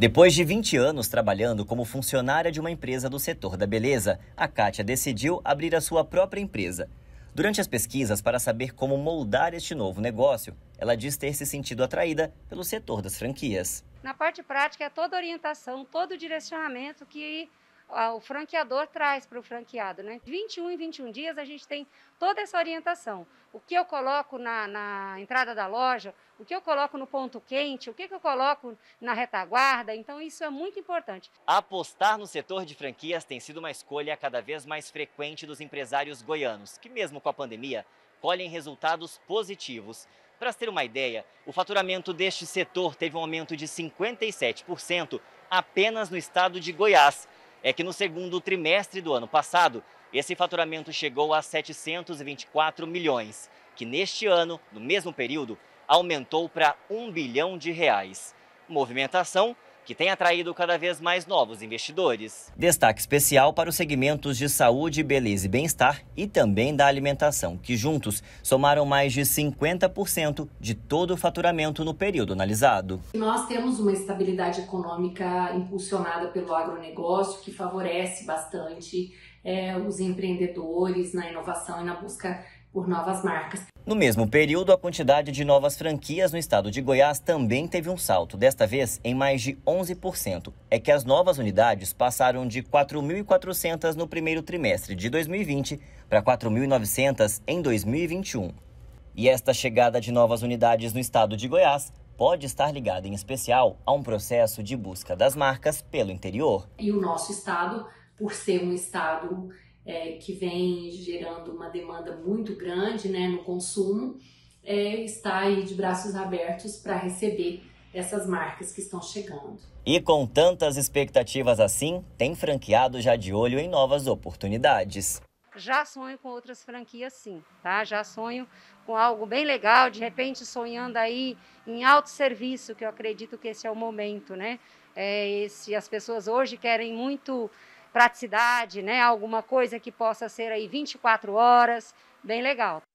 Depois de 20 anos trabalhando como funcionária de uma empresa do setor da beleza, a Kátia decidiu abrir a sua própria empresa. Durante as pesquisas para saber como moldar este novo negócio, ela diz ter se sentido atraída pelo setor das franquias. Na parte prática, é toda orientação, todo direcionamento que o franqueador traz para o franqueado. Né? 21 em 21 dias a gente tem toda essa orientação. O que eu coloco na, na entrada da loja, o que eu coloco no ponto quente, o que, que eu coloco na retaguarda. Então, isso é muito importante. Apostar no setor de franquias tem sido uma escolha cada vez mais frequente dos empresários goianos, que, mesmo com a pandemia, colhem resultados positivos. Para ter uma ideia, o faturamento deste setor teve um aumento de 57% apenas no estado de Goiás é que no segundo trimestre do ano passado, esse faturamento chegou a 724 milhões, que neste ano, no mesmo período, aumentou para 1 bilhão de reais. Movimentação que tem atraído cada vez mais novos investidores. Destaque especial para os segmentos de saúde, beleza e bem-estar e também da alimentação, que juntos somaram mais de 50% de todo o faturamento no período analisado. Nós temos uma estabilidade econômica impulsionada pelo agronegócio que favorece bastante é, os empreendedores na inovação e na busca por novas marcas. No mesmo período, a quantidade de novas franquias no estado de Goiás também teve um salto, desta vez em mais de 11%. É que as novas unidades passaram de 4.400 no primeiro trimestre de 2020 para 4.900 em 2021. E esta chegada de novas unidades no estado de Goiás pode estar ligada em especial a um processo de busca das marcas pelo interior. E o nosso estado, por ser um estado é, que vem gerando uma demanda muito grande né, no consumo, é, está aí de braços abertos para receber essas marcas que estão chegando. E com tantas expectativas assim, tem franqueado já de olho em novas oportunidades. Já sonho com outras franquias, sim, tá? Já sonho com algo bem legal, de repente sonhando aí em serviço, que eu acredito que esse é o momento, né? É, esse, as pessoas hoje querem muito praticidade, né? Alguma coisa que possa ser aí 24 horas, bem legal.